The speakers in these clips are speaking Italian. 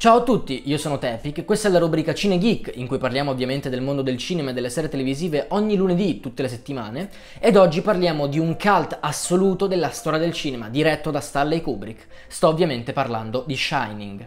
Ciao a tutti, io sono Tepic, questa è la rubrica Cine Geek, in cui parliamo ovviamente del mondo del cinema e delle serie televisive ogni lunedì, tutte le settimane, ed oggi parliamo di un cult assoluto della storia del cinema, diretto da Stanley Kubrick. Sto ovviamente parlando di Shining.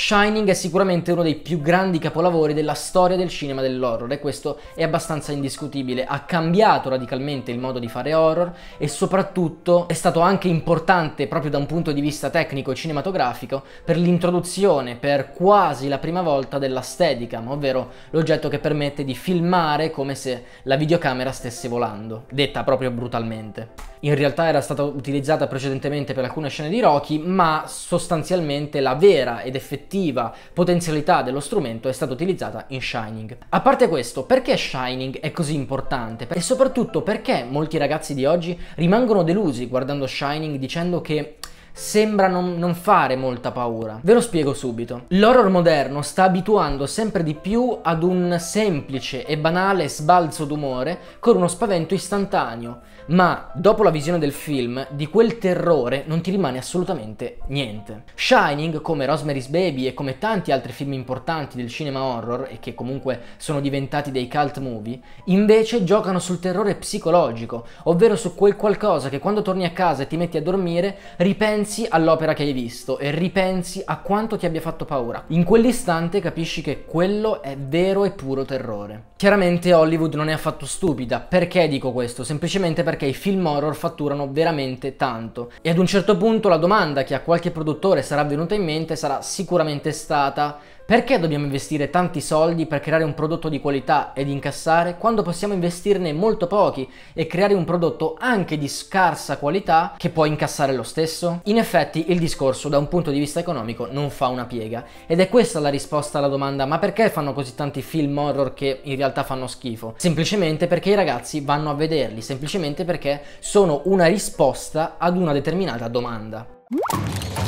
Shining è sicuramente uno dei più grandi capolavori della storia del cinema dell'horror e questo è abbastanza indiscutibile. Ha cambiato radicalmente il modo di fare horror e soprattutto è stato anche importante proprio da un punto di vista tecnico e cinematografico per l'introduzione per quasi la prima volta della Steadicam, ovvero l'oggetto che permette di filmare come se la videocamera stesse volando, detta proprio brutalmente in realtà era stata utilizzata precedentemente per alcune scene di Rocky, ma sostanzialmente la vera ed effettiva potenzialità dello strumento è stata utilizzata in Shining. A parte questo, perché Shining è così importante? E soprattutto perché molti ragazzi di oggi rimangono delusi guardando Shining dicendo che sembra non, non, fare molta paura. Ve lo spiego subito. L'horror moderno sta abituando sempre di più ad un semplice e banale sbalzo d'umore con uno spavento istantaneo, ma dopo la visione del film di quel terrore non ti rimane assolutamente niente. Shining, come Rosemary's Baby e come tanti altri film importanti del cinema horror e che comunque sono diventati dei cult movie, invece giocano sul terrore psicologico, ovvero su quel qualcosa che quando torni a casa e ti metti a dormire ripensi ripensi all'opera che hai visto e ripensi a quanto ti abbia fatto paura. In quell'istante capisci che quello è vero e puro terrore. Chiaramente Hollywood non è affatto stupida, perché dico questo? Semplicemente perché i film horror fatturano veramente tanto. E ad un certo punto la domanda che a qualche produttore sarà venuta in mente sarà sicuramente stata perché dobbiamo investire tanti soldi per creare un prodotto di qualità ed incassare quando possiamo investirne molto pochi e creare un prodotto anche di scarsa qualità che può incassare lo stesso? In effetti il discorso da un punto di vista economico non fa una piega ed è questa la risposta alla domanda ma perché fanno così tanti film horror che in realtà fanno schifo? Semplicemente perché i ragazzi vanno a vederli, semplicemente perché sono una risposta ad una determinata domanda.